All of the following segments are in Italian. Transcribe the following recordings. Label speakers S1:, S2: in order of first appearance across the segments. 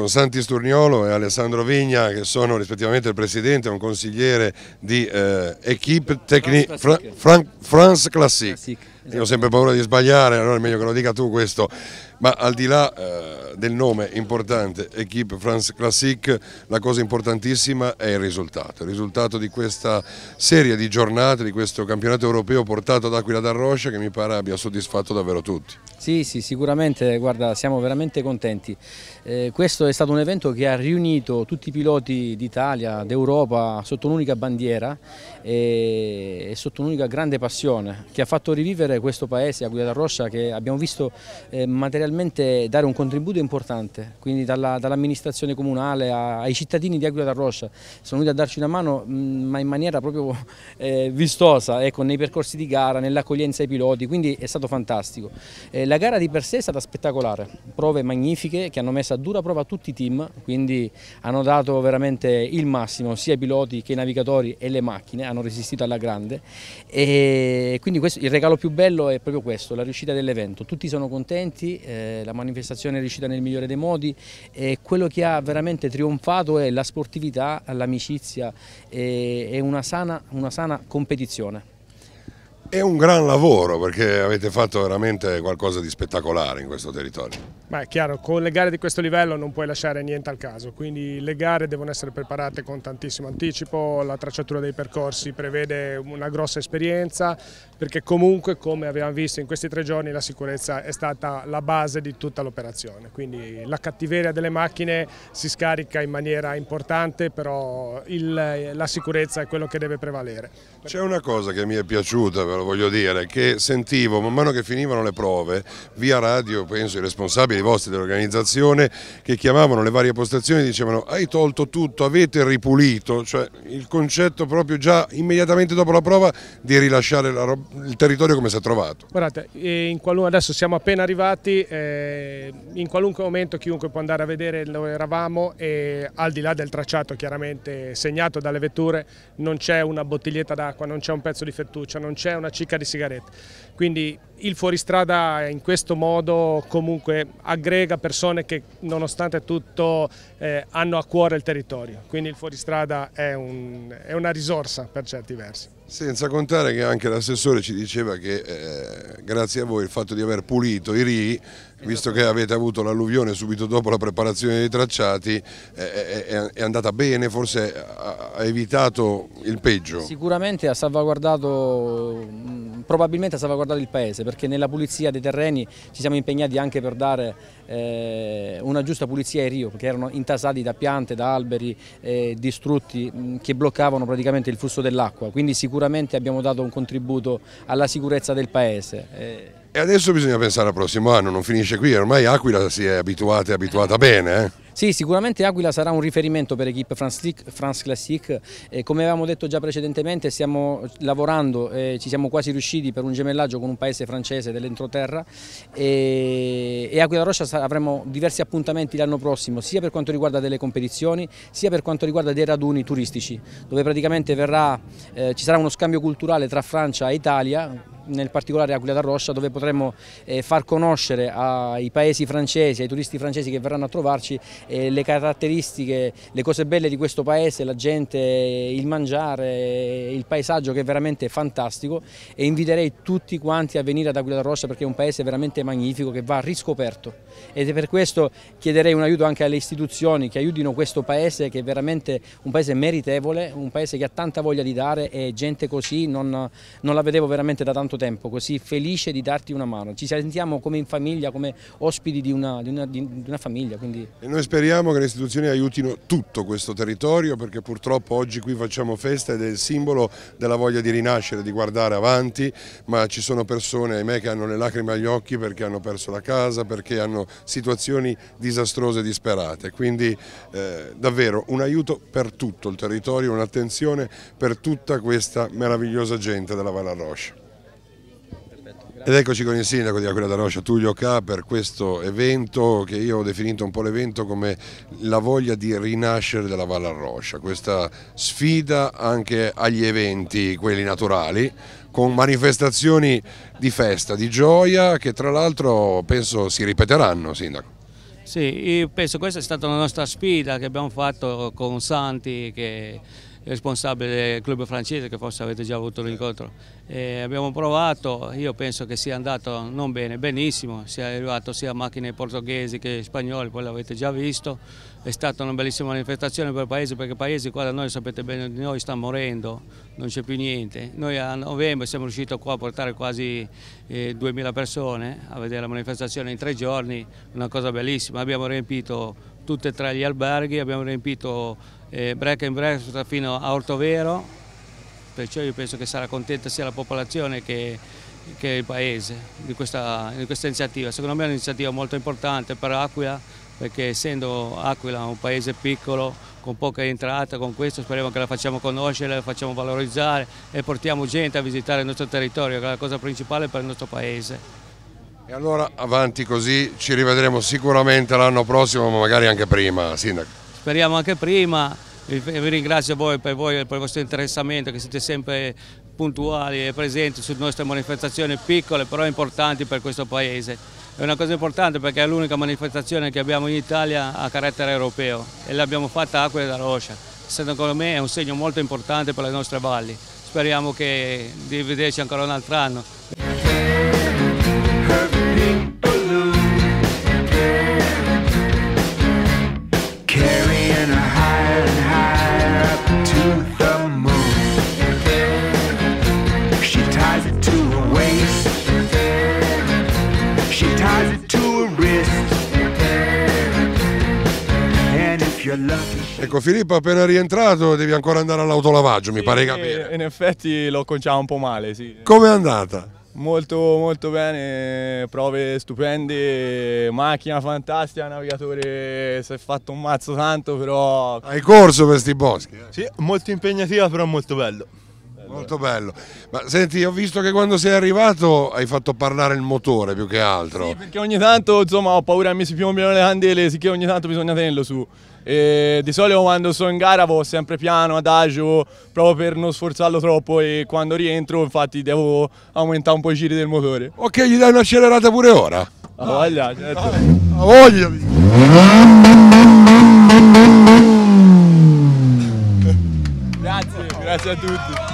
S1: con Santi Sturniolo e Alessandro Vigna che sono rispettivamente il presidente e un consigliere di eh, Equipe Technique France Classique. Fran, Fran, Classique. Io ho esatto. sempre paura di sbagliare, allora è meglio che lo dica tu questo. Ma al di là eh, del nome importante Equipe France Classique, la cosa importantissima è il risultato, il risultato di questa serie di giornate, di questo campionato europeo portato ad Aquila d'Arroscia che mi pare abbia soddisfatto davvero tutti.
S2: Sì, sì, sicuramente, guarda, siamo veramente contenti. Eh, questo è stato un evento che ha riunito tutti i piloti d'Italia, d'Europa, sotto un'unica bandiera e, e sotto un'unica grande passione, che ha fatto rivivere questo paese, Aquila d'Arroscia, che abbiamo visto eh, materialmente realmente dare un contributo importante, quindi dall'amministrazione dall comunale a, ai cittadini di Aquila da sono venuti a darci una mano mm, ma in maniera proprio eh, vistosa, ecco, nei percorsi di gara, nell'accoglienza ai piloti, quindi è stato fantastico. Eh, la gara di per sé è stata spettacolare, prove magnifiche che hanno messo a dura prova tutti i team, quindi hanno dato veramente il massimo, sia i piloti che i navigatori e le macchine hanno resistito alla grande e quindi questo, il regalo più bello è proprio questo, la riuscita dell'evento, tutti sono contenti. Eh, eh, la manifestazione è riuscita nel migliore dei modi e quello che ha veramente trionfato è la sportività, l'amicizia e, eh, e una, sana, una sana competizione.
S1: È un gran lavoro perché avete fatto veramente qualcosa di spettacolare in questo territorio.
S3: Ma è chiaro, con le gare di questo livello non puoi lasciare niente al caso, quindi le gare devono essere preparate con tantissimo anticipo, la tracciatura dei percorsi prevede una grossa esperienza perché comunque come abbiamo visto in questi tre giorni la sicurezza è stata la base di tutta l'operazione, quindi la cattiveria delle macchine si scarica in maniera importante però il, la sicurezza è quello che deve prevalere.
S1: C'è una cosa che mi è piaciuta però lo voglio dire, che sentivo man mano che finivano le prove, via radio penso i responsabili vostri dell'organizzazione che chiamavano le varie postazioni e dicevano hai tolto tutto, avete ripulito, cioè il concetto proprio già immediatamente dopo la prova di rilasciare la, il territorio come si è trovato.
S3: Guardate, adesso siamo appena arrivati, eh, in qualunque momento chiunque può andare a vedere dove eravamo e al di là del tracciato chiaramente segnato dalle vetture non c'è una bottiglietta d'acqua, non c'è un pezzo di fettuccia, non c'è una una cicca di sigarette. Quindi il fuoristrada in questo modo comunque aggrega persone che nonostante tutto eh, hanno a cuore il territorio, quindi il fuoristrada è, un, è una risorsa per certi versi.
S1: Senza contare che anche l'assessore ci diceva che eh, grazie a voi il fatto di aver pulito i rii, visto che avete avuto l'alluvione subito dopo la preparazione dei tracciati, eh, eh, eh è andata bene, forse ha, ha evitato il peggio.
S2: Sicuramente ha salvaguardato, probabilmente ha salvaguardato il paese perché nella pulizia dei terreni ci siamo impegnati anche per dare eh, una giusta pulizia ai rio che erano intasati da piante, da alberi eh, distrutti mm, che bloccavano praticamente il flusso dell'acqua, quindi sicuramente abbiamo dato un contributo alla sicurezza del paese. Eh,
S1: e adesso bisogna pensare al prossimo anno, non finisce qui, ormai Aquila si è abituata e abituata bene. Eh?
S2: Sì, sicuramente Aquila sarà un riferimento per l'equipe France, France, Classique, eh, come avevamo detto già precedentemente stiamo lavorando, eh, ci siamo quasi riusciti per un gemellaggio con un paese francese dell'entroterra e, e Aquila Roccia avremo diversi appuntamenti l'anno prossimo, sia per quanto riguarda delle competizioni, sia per quanto riguarda dei raduni turistici, dove praticamente verrà, eh, ci sarà uno scambio culturale tra Francia e Italia, nel particolare Aquila Rossa, dove potremmo eh, far conoscere ai paesi francesi, ai turisti francesi che verranno a trovarci eh, le caratteristiche, le cose belle di questo paese, la gente, il mangiare, il paesaggio che è veramente fantastico e inviterei tutti quanti a venire ad Aquila Rossa perché è un paese veramente magnifico che va riscoperto ed è per questo chiederei un aiuto anche alle istituzioni che aiutino questo paese che è veramente un paese meritevole, un paese che ha tanta voglia di dare e gente così non, non la vedevo veramente da tanto tempo tempo così felice di darti una mano. Ci sentiamo come in famiglia, come ospiti di una, di una, di una famiglia. Quindi...
S1: E noi speriamo che le istituzioni aiutino tutto questo territorio perché purtroppo oggi qui facciamo festa ed è il simbolo della voglia di rinascere, di guardare avanti, ma ci sono persone, ahimè, che hanno le lacrime agli occhi perché hanno perso la casa, perché hanno situazioni disastrose e disperate. Quindi eh, davvero un aiuto per tutto il territorio, un'attenzione per tutta questa meravigliosa gente della Valle Roche. Ed eccoci con il sindaco di Aquila d'Aroscia, Tullio K, per questo evento che io ho definito un po' l'evento come la voglia di rinascere della Valle Arroscia, questa sfida anche agli eventi, quelli naturali, con manifestazioni di festa, di gioia, che tra l'altro penso si ripeteranno, sindaco.
S4: Sì, penso che questa è stata la nostra sfida che abbiamo fatto con Santi, che responsabile del club francese che forse avete già avuto l'incontro. abbiamo provato, io penso che sia andato non bene, benissimo, si è arrivato sia a macchine portoghesi che spagnole, poi l'avete già visto, è stata una bellissima manifestazione per il Paese perché il Paese qua da noi sapete bene di noi sta morendo, non c'è più niente. Noi a novembre siamo riusciti qua a portare quasi eh, 2000 persone a vedere la manifestazione in tre giorni, una cosa bellissima, abbiamo riempito tutti e tre gli alberghi, abbiamo riempito eh, Breckenbrecht fino a Ortovero, perciò io penso che sarà contenta sia la popolazione che, che il paese di questa, di questa, iniziativa. Secondo me è un'iniziativa molto importante per Aquila perché essendo Aquila un paese piccolo con poca entrata, con questo speriamo che la facciamo conoscere, la facciamo valorizzare e portiamo gente a visitare il nostro territorio, che è la cosa principale per il nostro paese.
S1: E allora avanti così, ci rivedremo sicuramente l'anno prossimo, ma magari anche prima, Sindaco
S4: speriamo anche prima. Vi ringrazio voi per, voi per il vostro interessamento, che siete sempre puntuali e presenti sulle nostre manifestazioni piccole però importanti per questo Paese. È una cosa importante perché è l'unica manifestazione che abbiamo in Italia a carattere europeo e l'abbiamo fatta a Acqua della Roscia. Secondo me è un segno molto importante per le nostre valli. Speriamo che di vederci ancora un altro anno.
S1: Ecco, Filippo appena rientrato devi ancora andare all'autolavaggio, sì, mi pare eh, capire.
S3: In effetti l'ho conciato un po' male, sì.
S1: è andata?
S3: Molto molto bene, prove stupende, macchina fantastica, navigatore si è fatto un mazzo tanto però... Hai corso
S1: questi boschi? Eh?
S3: Sì, molto impegnativa però molto bello bello. Molto bello. Ma senti,
S1: ho visto che quando sei arrivato hai fatto parlare il motore più che altro. Sì, perché
S3: ogni tanto insomma ho paura che mi si piombino le candele, sicché ogni tanto bisogna tenerlo su. E di solito quando sono in gara vado sempre piano, adagio, proprio per non sforzarlo troppo e quando rientro infatti devo aumentare un po' i giri del motore.
S1: Ok, gli dai un'accelerata pure ora.
S3: A voglia, certo.
S1: A voglia.
S5: Grazie, grazie a tutti.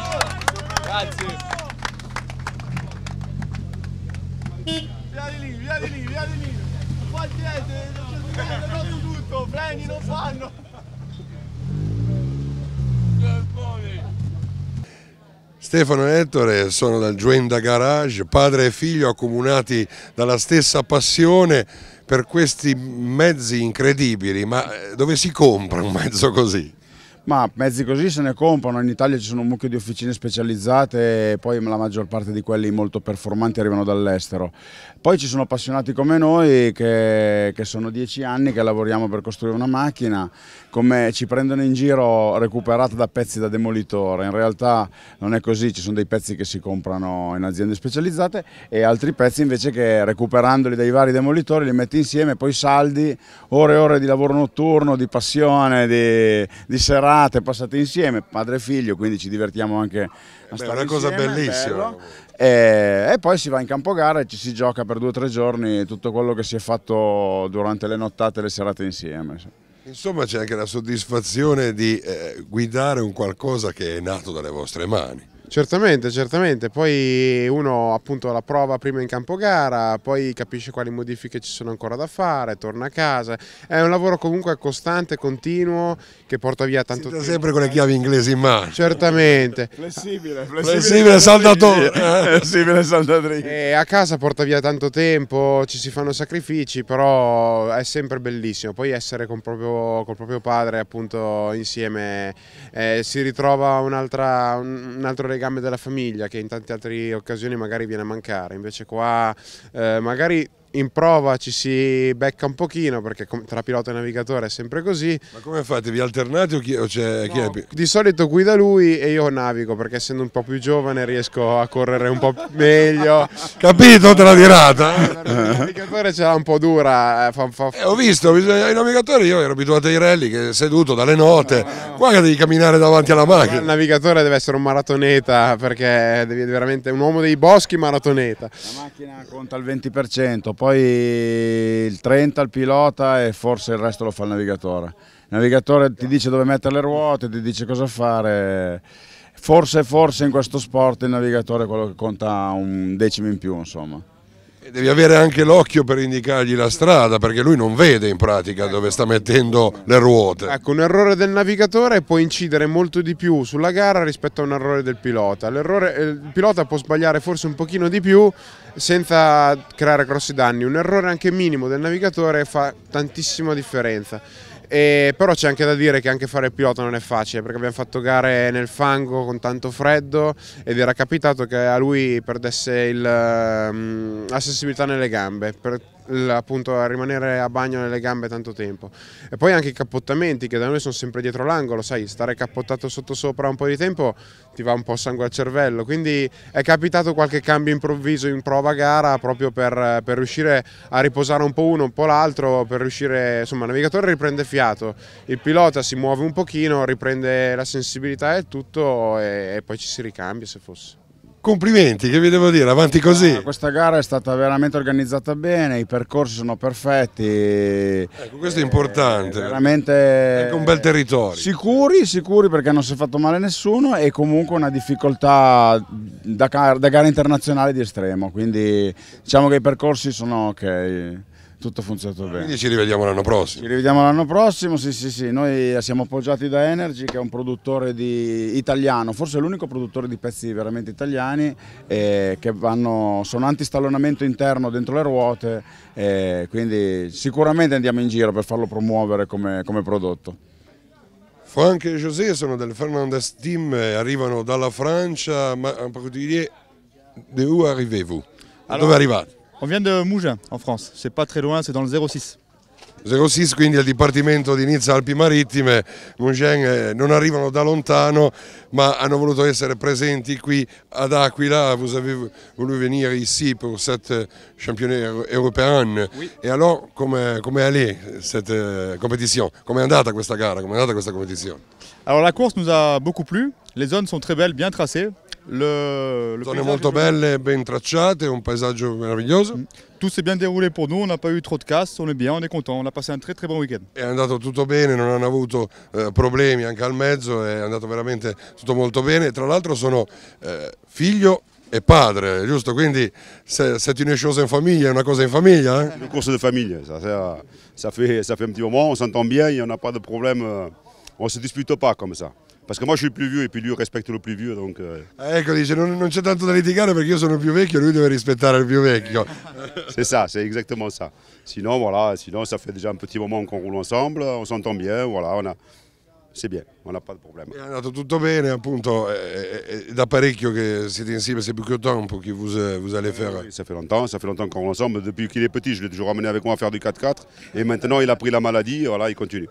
S1: Stefano e Ettore sono dal Joenda Garage, padre e figlio accomunati dalla stessa passione per questi mezzi incredibili, ma eh, dove si compra un mezzo così?
S5: Ma mezzi così se ne comprano, in Italia ci sono un mucchio di officine specializzate e poi la maggior parte di quelli molto performanti arrivano dall'estero. Poi ci sono appassionati come noi che, che sono dieci anni che lavoriamo per costruire una macchina, come ci prendono in giro recuperata da pezzi da demolitore, in realtà non è così, ci sono dei pezzi che si comprano in aziende specializzate e altri pezzi invece che recuperandoli dai vari demolitori li metti insieme, poi saldi, ore e ore di lavoro notturno, di passione, di, di serata serate passate insieme, padre e figlio, quindi ci divertiamo anche a Beh, stare È una cosa insieme, bellissima. E, e, poi si va in campo gara e ci si gioca per due o tre giorni tutto quello che si è fatto durante le nottate e le serate insieme.
S1: Insomma c'è anche la soddisfazione di eh, guidare un qualcosa che è nato dalle vostre mani. Certamente, certamente,
S6: poi uno appunto la prova prima in campo gara, poi capisce quali modifiche ci sono ancora da fare, torna a casa, è un lavoro comunque costante, continuo, che porta via tanto tempo. sempre con le chiavi inglesi in mano. Certamente.
S7: Flessibile, flessibile, flessibile saldatore. Eh. flessibile
S6: saldatrice. E eh, a casa porta via tanto tempo, ci si fanno sacrifici, però è sempre bellissimo, poi essere con proprio, col proprio padre appunto insieme eh, si ritrova un, un altro regalo legame della famiglia che in tante altre occasioni magari viene a mancare, invece qua eh, magari in prova ci si becca un pochino perché tra pilota e navigatore è sempre così. Ma come fate? Vi alternate o chi, o cioè, no, chi è? Di solito guida lui e io navigo perché essendo un po' più giovane riesco a
S1: correre un po' meglio. Capito? Te la tirata? Il navigatore ce l'ha un po' dura. Eh, fa, fa... Eh, ho visto, eh, i navigatori io ero abituato ai rally che seduto dalle note, no, no. qua che devi camminare davanti alla macchina. Il navigatore deve essere un maratoneta perché devi veramente
S5: un uomo dei boschi maratoneta. La macchina conta il 20%, poi poi il 30 il pilota e forse il resto lo fa il navigatore. Il navigatore ti dice dove mettere le ruote, ti dice cosa fare, forse, forse in questo sport il navigatore è quello che conta un decimo in più insomma.
S1: E devi avere anche l'occhio per indicargli la strada, perché lui non vede in pratica ecco. dove sta mettendo le ruote. Ecco, un errore del navigatore
S6: può incidere molto di più sulla gara rispetto a un errore del
S1: pilota. Eh, il pilota può
S6: sbagliare forse un pochino di più senza creare grossi danni. Un errore anche minimo del navigatore fa tantissima differenza. E però c'è anche da dire che anche fare il pilota non è facile perché abbiamo fatto gare nel fango con tanto freddo ed era capitato che a lui perdesse il, ehm, la sensibilità nelle gambe per appunto a rimanere a bagno nelle gambe tanto tempo e poi anche i cappottamenti che da noi sono sempre dietro l'angolo sai stare cappottato sotto sopra un po' di tempo ti va un po' sangue al cervello quindi è capitato qualche cambio improvviso in prova gara proprio per, per riuscire a riposare un po' uno un po' l'altro per riuscire insomma il navigatore riprende fiato il pilota si muove un pochino riprende la sensibilità e tutto e, e poi ci si ricambia se fosse
S5: complimenti, che vi devo dire, avanti così. Ah, questa gara è stata veramente organizzata bene, i percorsi sono perfetti.
S1: Ecco,
S5: questo è importante. È eh, veramente... È un bel territorio. Sicuri, sicuri perché non si è fatto male nessuno e comunque una difficoltà da, da gara internazionale di estremo, quindi diciamo che i percorsi sono ok tutto ha funzionato bene. Quindi ci rivediamo l'anno prossimo. Ci rivediamo l'anno prossimo, sì sì sì, noi siamo appoggiati da Energy che è un produttore di... italiano, forse l'unico produttore di pezzi veramente italiani eh, che vanno... sono anti interno dentro le ruote, eh, quindi sicuramente andiamo in giro per farlo promuovere come, come prodotto. Franck
S1: e José sono del Fernandez Team, arrivano dalla Francia, ma un po' di dire, dove arrivate? Allora, Dove arrivate? On
S5: vient de Mougins, en France. C'est pas très loin, c'est dans
S1: le 06. 06 quindi al Dipartimento di Nizza Alpi Marittime, Mougins, eh, non arrivano da lontano ma hanno voluto essere presenti qui ad Aquila, vous avez voulu venir ici pour cette eh, championnat européen Et alors, comment eh, est allée cette compétition Comment est andata questa gara, Alors la course nous a beaucoup plu, les zones sont très belles, bien tracées, Le, le Zone molto belle, ben tracciate, un paesaggio meraviglioso. Mm. Tutto si è ben déroulé per noi, non abbiamo eu trop de casse, on est bien, on est content, on a passato un très très buon weekend. È andato tutto bene, non hanno avuto eh, problemi anche al mezzo, è andato veramente tutto molto bene. Tra l'altro sono eh, figlio e padre, giusto? Quindi se, se tu ne choses in famiglia, è una cosa in famiglia. Eh? Une course de famille,
S5: ça, ça, ça, fait, ça fait un petit moment, on s'entend bien, il n'y en a pas de problème, euh, on ne se dispute pas comme ça. Parce que moi je suis le plus vieux et puis lui respecte le plus vieux. Donc, il euh.
S1: ah, Ecco, dice, non, non c'è tanto da litigare
S5: que je suis le plus vieux, lui deve rispettare le plus vieux. c'est ça, c'est exactement ça. Sinon, voilà, sinon ça fait déjà un petit moment qu'on roule ensemble, on s'entend bien, voilà, on a, c'est bene, non n'a pas problema.
S1: È andato tutto bene, appunto, è, è da parecchio che siete insieme, c'est plus que
S5: tempo che vous, allez faire. Oui, eh, ça fait longtemps, ça fait longtemps qu'on est ensemble, depuis qu'il est petit, je l'ai toujours amené avec moi a fare du 4x4 e maintenant il a pris la maladie, voilà, il continue.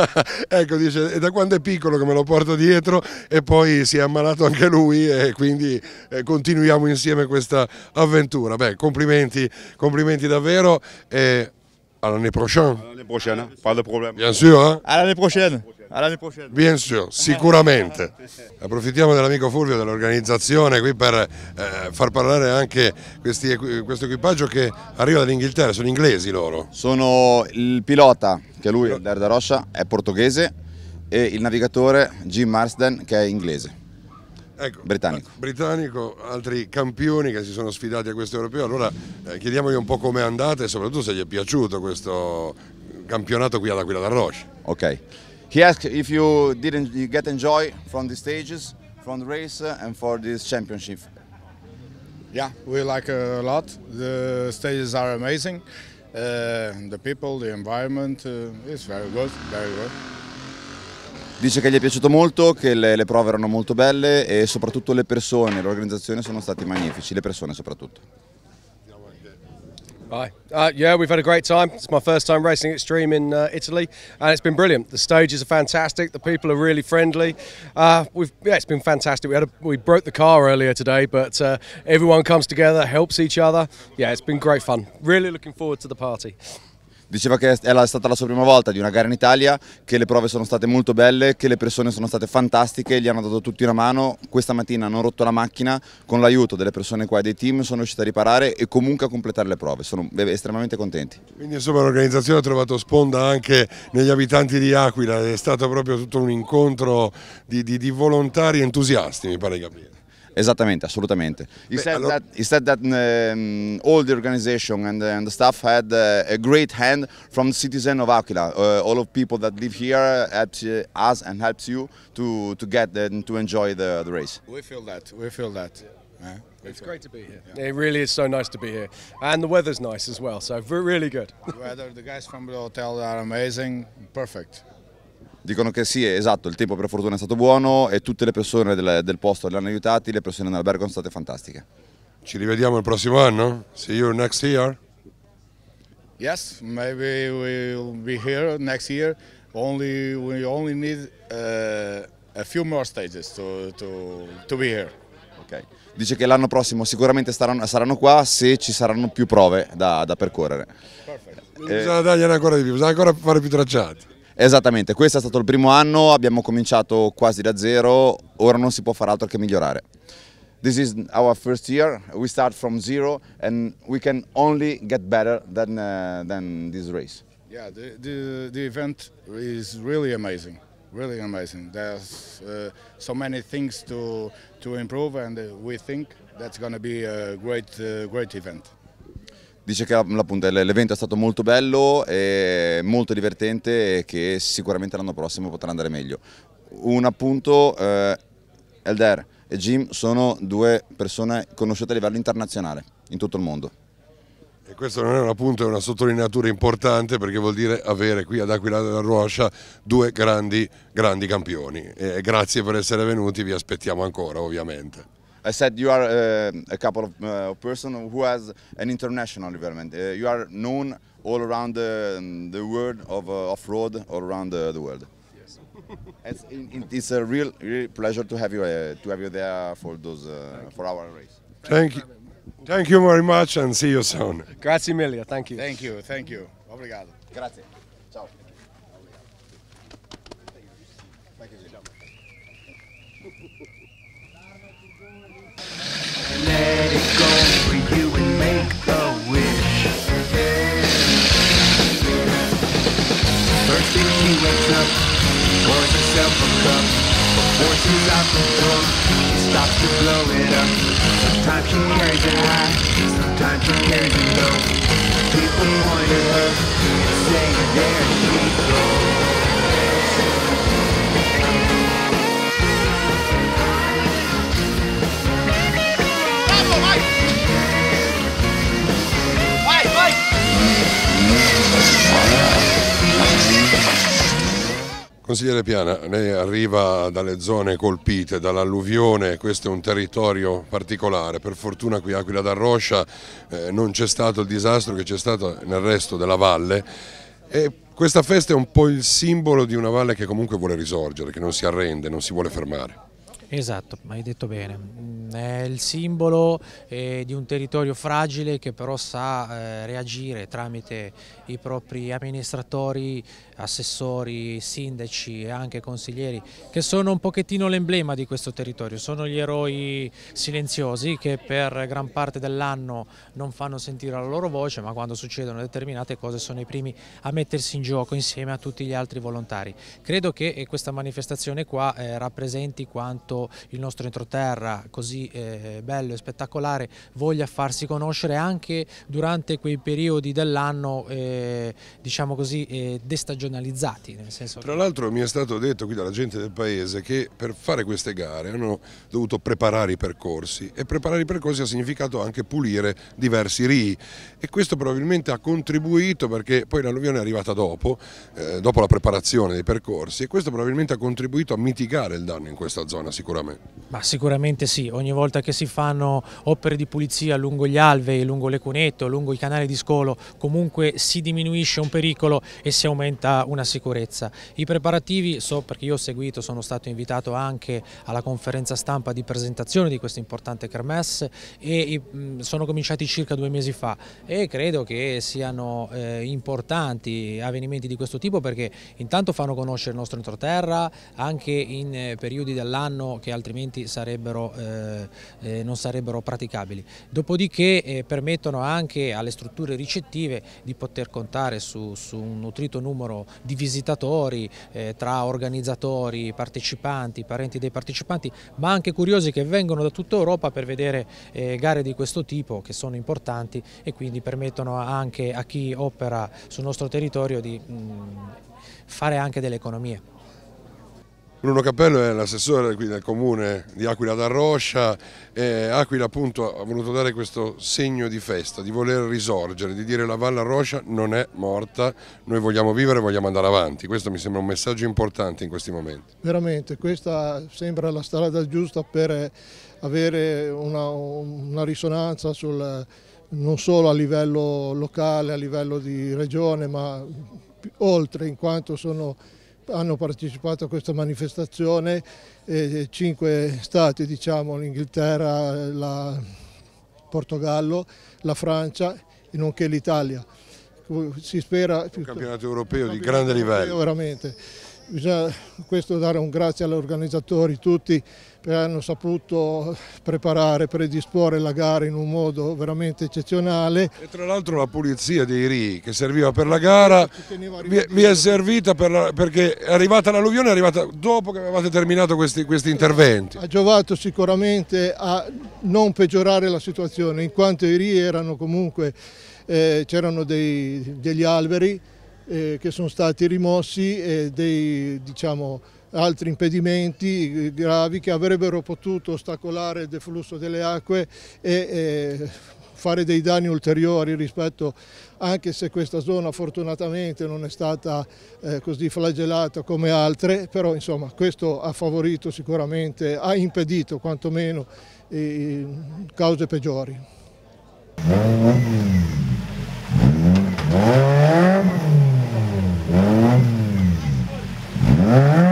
S1: ecco, dice, è da quando è piccolo che me lo porto dietro e poi si è ammalato anche lui e quindi eh, continuiamo insieme questa avventura. Beh, complimenti, complimenti davvero. E À l'année prochaine. À
S5: l'année prochaine, hein, pas de problème. Bien sûr. Hein.
S1: À l'année prochaine. A l'année prochaine. Bien sûr, sicuramente. Approfittiamo dell'amico Fulvio, dell'organizzazione, qui per eh, far parlare anche questi, questo equipaggio che arriva dall'Inghilterra, sono inglesi loro.
S8: Sono il pilota, che lui Derda Darda Rocha, è portoghese, e il navigatore Jim Marsden, che è inglese. Ecco, britannico.
S1: britannico. altri campioni che si sono sfidati a questo europeo. Allora eh, chiediamogli un po' come è andata e soprattutto se gli è piaciuto questo campionato qui all'Aquila d'Arroche.
S8: Ok. He asked if you didn't you get enjoy from the stages, from the race uh, and for this championship.
S5: Yeah, we like a lot. The stages are amazing. Uh, the people, the environment uh, is very good, very good.
S8: Dice che gli è piaciuto molto, che le, le prove erano molto belle e soprattutto le persone, l'organizzazione sono stati magnifici, le persone soprattutto.
S3: Hi. Uh, yeah, we've had a great time. It's my first time racing Extreme in uh, Italy, and it's been brilliant. The stages are fantastic. The people are really friendly. Uh, we've yeah, it's been fantastic. We had a, we broke the car earlier today, but uh, everyone comes together, helps each other. Yeah, it's been great fun. Really looking forward to the party.
S8: Diceva che è stata la sua prima volta di una gara in Italia, che le prove sono state molto belle, che le persone sono state fantastiche, gli hanno dato tutti una mano. Questa mattina hanno rotto la macchina con l'aiuto delle persone qua e dei team, sono riusciti a riparare e comunque a completare le prove. Sono eh, estremamente contenti.
S1: Quindi insomma l'organizzazione ha trovato sponda anche negli abitanti di Aquila, è stato proprio tutto un incontro
S8: di, di, di volontari entusiasti mi pare di capire. Exactly. assolutamente. He said that, he said that um, all the organization and, uh, and the staff had uh, a great hand from the citizen of Aquila, uh, all of people that live here uh, helps us and helps you to, to get and to enjoy the, the race.
S5: We feel that, we feel that. Yeah. It's great to be here. Yeah. It
S3: really is so nice to be here. And the weather's nice as well, so really
S5: good. the weather, the guys from the hotel are amazing, perfect.
S8: Dicono che sì, esatto, il tempo per fortuna è stato buono e tutte le persone del, del posto li hanno aiutati, le persone in sono state fantastiche.
S1: Ci rivediamo il prossimo anno? See you next year?
S5: Yes, maybe we'll be here next year. Only we only need uh, a few more stages to, to, to be here. Okay.
S8: Dice che l'anno prossimo sicuramente staranno, saranno qua se ci saranno più prove da, da percorrere. Eh, bisogna dargliene ancora di più, bisogna ancora fare più tracciati. Esattamente, questo è stato il primo anno, abbiamo cominciato quasi da zero, ora non si può fare altro che migliorare. This is our first year, we start from zero and we can only get better than, uh, than this race.
S5: Yeah, the, the, the event is really amazing, really amazing. There's uh, so many things to, to improve and uh, we think that's going to be a great, uh, great event.
S8: Dice che l'evento è stato molto bello, molto divertente e che sicuramente l'anno prossimo potrà andare meglio. Un appunto, eh, Elder e Jim sono due persone conosciute a livello internazionale in tutto il mondo.
S1: E questo non è un appunto, è una sottolineatura importante perché vuol dire avere qui ad Aquila della Roscia due grandi, grandi campioni. E grazie per essere venuti, vi aspettiamo ancora ovviamente.
S7: I
S8: said you are uh, a couple of uh, person who has an international development. Uh, you are known all around the, the world of uh, off-road, all around the world. Yes. it's, it's, a real, real pleasure to have you uh, to have you there for those uh, for our race.
S1: Thank you. Thank you very much and see you soon.
S5: Grazie mille, thank you. Thank you, thank you. Obrigado. Grazie. Let it go for
S7: you and make a wish. First thing she wakes up, pours herself a cup.
S5: Before forces out the door, she stops to blow it up. Sometimes she
S3: carries it high, sometimes she carries it low. People at her and say, there she goes.
S1: Consigliere Piana, lei arriva dalle zone colpite dall'alluvione, questo è un territorio particolare, per fortuna qui a Aquila d'Arroscia eh, non c'è stato il disastro che c'è stato nel resto della valle e questa festa è un po' il simbolo di una valle che comunque vuole risorgere, che non si arrende, non si vuole fermare.
S9: Esatto, hai detto bene, mm, è il simbolo eh, di un territorio fragile che però sa eh, reagire tramite i propri amministratori assessori, sindaci e anche consiglieri che sono un pochettino l'emblema di questo territorio, sono gli eroi silenziosi che per gran parte dell'anno non fanno sentire la loro voce ma quando succedono determinate cose sono i primi a mettersi in gioco insieme a tutti gli altri volontari. Credo che eh, questa manifestazione qua eh, rappresenti quanto il nostro entroterra così eh, bello e spettacolare voglia farsi conoscere anche durante quei periodi dell'anno eh, diciamo così eh, destagionati regionalizzati. Tra
S1: l'altro mi è stato detto qui dalla gente del paese che per fare queste gare hanno dovuto preparare i percorsi e preparare i percorsi ha significato anche pulire diversi rii e questo probabilmente ha contribuito perché poi l'alluvione è arrivata dopo, eh, dopo la preparazione dei percorsi e questo probabilmente ha contribuito a mitigare il danno in questa zona sicuramente.
S9: Ma sicuramente sì, ogni volta che si fanno opere di pulizia lungo gli alvei, lungo le cunette, lungo i canali di scolo comunque si diminuisce un pericolo e si aumenta una sicurezza. I preparativi, so perché io ho seguito, sono stato invitato anche alla conferenza stampa di presentazione di questa importante kermesse e sono cominciati circa due mesi fa e credo che siano eh, importanti avvenimenti di questo tipo perché intanto fanno conoscere il nostro entroterra anche in eh, periodi dell'anno che altrimenti sarebbero, eh, eh non sarebbero praticabili. Dopodiché eh, permettono anche alle strutture ricettive di poter contare su, su un nutrito numero di visitatori eh, tra organizzatori, partecipanti, parenti dei partecipanti, ma anche curiosi che vengono da tutta Europa per vedere eh, gare di questo tipo che sono importanti e quindi permettono anche a chi opera sul nostro territorio di mh, mm, fare anche delle economie.
S1: Bruno Cappello è l'assessore qui del comune di Aquila d'Arroscia e Aquila appunto ha voluto dare questo segno di festa, di voler risorgere, di dire la Valle Arroscia non è morta, noi vogliamo vivere, e vogliamo andare avanti. Questo mi sembra un messaggio importante in questi momenti.
S7: Veramente, questa sembra la strada giusta per avere una, una risonanza sul, non solo a livello locale, a livello di regione, ma oltre in quanto sono hanno partecipato a questa manifestazione eh, cinque stati, diciamo, l'Inghilterra, la Portogallo, la Francia e nonché l'Italia. Si spera... Un campionato europeo un campionato di grande europeo, livello. Veramente bisogna questo dare un grazie agli organizzatori tutti che hanno saputo preparare, predisporre la gara in un modo veramente eccezionale.
S1: E tra l'altro la pulizia dei Ri che serviva per la gara vi è servita per la, perché è arrivata l'alluvione, è arrivata dopo che avevate terminato questi, questi interventi.
S7: Ha giovato sicuramente a non peggiorare la situazione in quanto i Ri erano comunque, eh, c'erano degli alberi eh, che sono stati rimossi e eh, dei diciamo, altri impedimenti eh, gravi che avrebbero potuto ostacolare il deflusso delle acque e eh, fare dei danni ulteriori rispetto, anche se questa zona fortunatamente non è stata eh, così flagellata come altre, però insomma questo ha favorito sicuramente, ha impedito quantomeno eh, cause peggiori. Mm-hmm.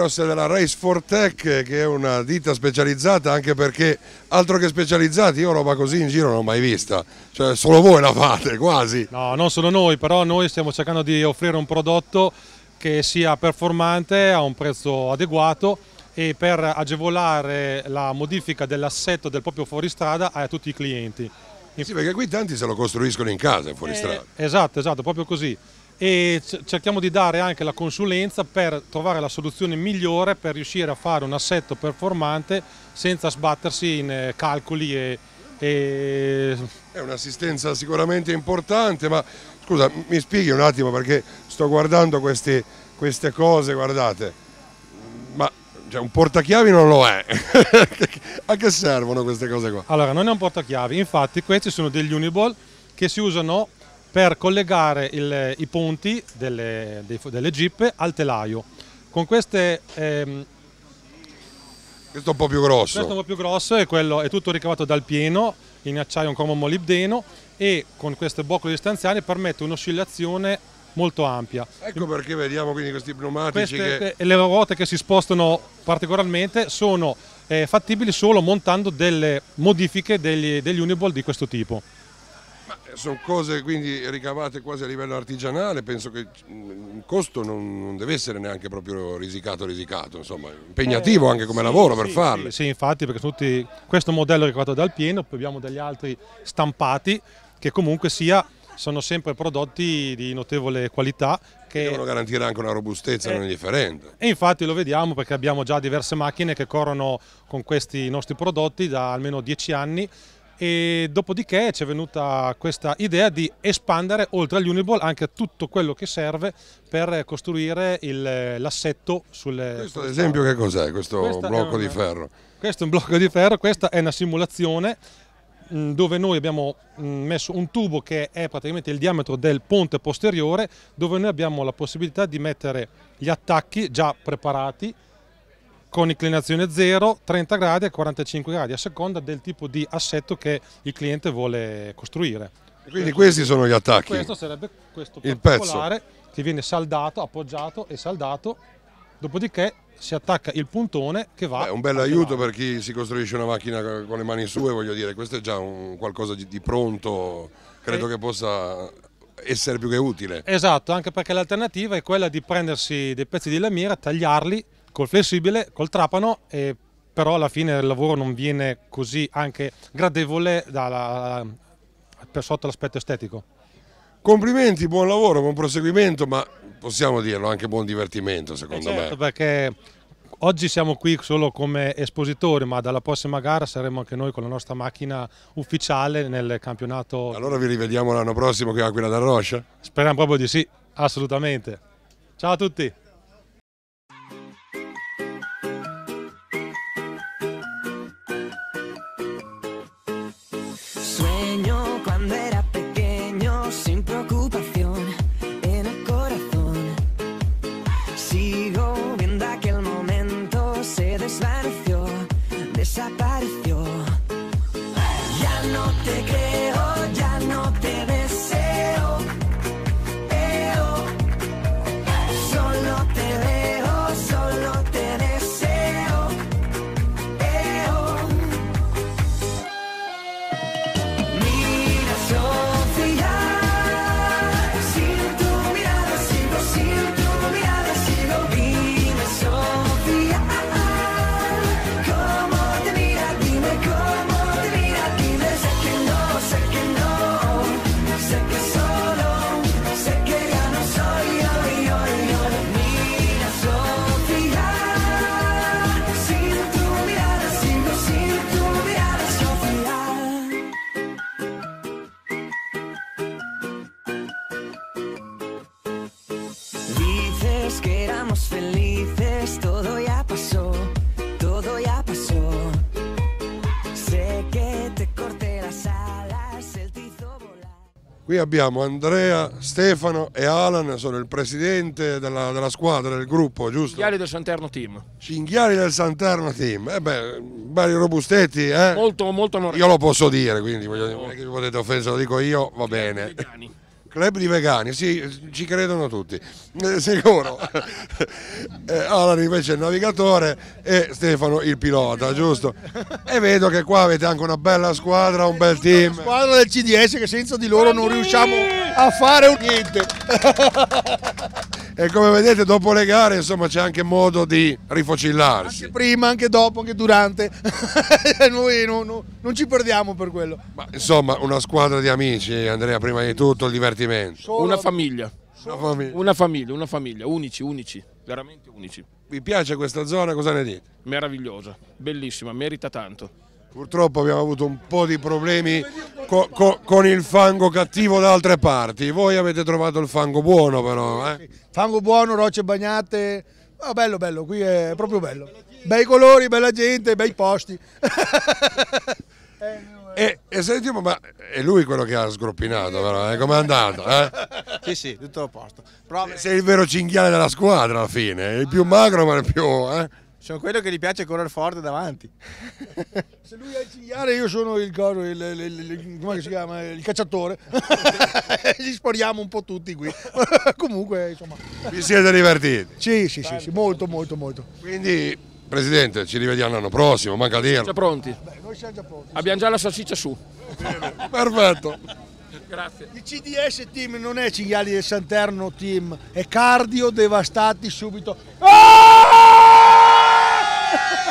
S1: Eros della Race for Tech che è una ditta specializzata anche perché altro
S10: che specializzati io roba così in giro non l'ho mai vista cioè solo voi la fate quasi no non solo noi però noi stiamo cercando di offrire un prodotto che sia performante a un prezzo adeguato e per agevolare la modifica dell'assetto del proprio fuoristrada a tutti i clienti sì perché qui tanti se lo costruiscono
S1: in casa fuoristrada
S10: eh, esatto esatto proprio così e cerchiamo di dare anche la consulenza per trovare la soluzione migliore per riuscire a fare un assetto performante senza sbattersi in eh, calcoli e, e... È un'assistenza sicuramente importante, ma
S1: scusa, mi spieghi un attimo perché sto guardando questi, queste cose, guardate, ma cioè, un portachiavi non lo è. a che servono queste cose qua?
S10: Allora, non è un portachiavi, infatti questi sono degli Uniball che si usano per collegare il, i ponti delle, dei, delle gippe al telaio. Con queste... Ehm, questo è un po' più grosso. Questo è un po' più grosso e quello è tutto ricavato dal pieno in acciaio un cromo molibdeno e con queste boccole distanziali permette un'oscillazione molto ampia.
S1: Ecco perché vediamo quindi questi pneumatici queste, che... Le
S10: ruote che si spostano particolarmente sono eh, fattibili solo montando delle modifiche degli, degli uniball di questo tipo.
S1: Eh, sono cose quindi ricavate quasi a livello artigianale, penso che mm, il costo non, non deve essere neanche proprio risicato, risicato, insomma, impegnativo eh, anche come eh, lavoro sì, per sì, farle.
S10: Sì, sì, infatti, perché tutti, questo modello è ricavato dal pieno, poi abbiamo degli altri stampati che comunque sia sono sempre prodotti di notevole qualità che devono garantire anche una robustezza eh, non differente. E infatti lo vediamo perché abbiamo già diverse macchine che corrono con questi nostri prodotti da almeno 10 anni e dopodiché ci è venuta questa idea di espandere oltre agli Uniball anche tutto quello che serve per costruire l'assetto sulle... Questo ad esempio che cos'è questo Questa blocco una, di ferro? Questo è un blocco di ferro, questa è una simulazione mm, dove noi abbiamo mm, messo un tubo che è praticamente il diametro del ponte posteriore dove noi abbiamo la possibilità di mettere gli attacchi già preparati con inclinazione 0, 30 gradi e 45 gradi, a seconda del tipo di assetto che il cliente vuole costruire. Quindi questi sono gli attacchi. Questo sarebbe questo il pezzo. che viene saldato, appoggiato e saldato, dopodiché si attacca il puntone che va... È un
S1: bel aiuto per chi si costruisce una macchina con le mani sue, voglio dire, questo è già un qualcosa di pronto, credo e... Eh. che possa essere più che utile.
S10: Esatto, anche perché l'alternativa è quella di prendersi dei pezzi di lamiera, tagliarli col flessibile, col trapano e però alla fine il lavoro non viene così anche gradevole dalla, per sotto l'aspetto estetico.
S1: Complimenti, buon lavoro, buon proseguimento, ma possiamo dirlo anche buon divertimento eh, secondo eh certo, me.
S10: Perché oggi siamo qui solo come espositori, ma dalla prossima gara saremo anche noi con la nostra macchina ufficiale nel campionato. Allora
S1: vi rivediamo l'anno prossimo qui a Aquila da Rocha?
S10: Speriamo proprio di sì, assolutamente. Ciao a tutti!
S3: te creo.
S1: Qui abbiamo Andrea, Stefano e Alan, sono il presidente della, della squadra, del gruppo, giusto? Cinghiali del Santerno Team. Cinghiali del Santerno Team, eh beh, belli robustetti, eh? Molto, molto onorevoli. Io lo posso dire, quindi voglio dire, non è che mi potete offendere, lo dico io, va bene. Club di vegani, sì, ci credono tutti, eh, sicuro. Eh, allora invece il navigatore e Stefano il pilota, giusto? E vedo che qua avete anche una bella squadra, un bel team. Una
S5: squadra del CDS che senza di loro non riusciamo a fare
S1: un niente. E come vedete dopo le gare insomma c'è anche modo di rifocillarsi.
S7: Anche prima, anche dopo, anche durante. Noi non, non, non ci perdiamo per quello.
S1: Ma insomma una squadra di amici, Andrea, prima di tutto il divertimento divertimento.
S3: Solo... Una famiglia. Una famiglia. Una famiglia, una famiglia, unici, unici, veramente unici. Vi piace questa zona, cosa ne dite? Meravigliosa, bellissima, merita tanto.
S1: Purtroppo abbiamo avuto un po' di problemi co co con il fango cattivo da altre parti, voi avete trovato il fango buono però. Eh?
S7: Fango buono, rocce bagnate, oh, bello bello, qui è proprio bello. Bei colori, bella gente, bei posti.
S1: E, e sentiamo, ma è lui quello che ha sgroppinato, però, eh? com'è andato? Eh?
S5: Sì, sì, tutto a posto. Però... Sei
S1: il vero cinghiale della squadra alla fine, il più magro ma il
S5: più... Eh? Sono quello che gli piace correre forte davanti. Se lui è il cinghiale io
S7: sono il, il, il, il come si chiama? il cacciatore. gli sporiamo un po' tutti qui. Comunque, insomma. Vi siete divertiti? Sì, sì, sì, sì, molto, molto, molto. Quindi
S1: Presidente, ci rivediamo l'anno prossimo, manca a dirlo. Già pronti?
S7: Beh, noi siamo
S5: già
S2: pronti. Abbiamo già la salsiccia su. Perfetto.
S5: Grazie. Il CDS team non è Cinghiali del Santerno team, è cardio devastati subito.
S7: Ah!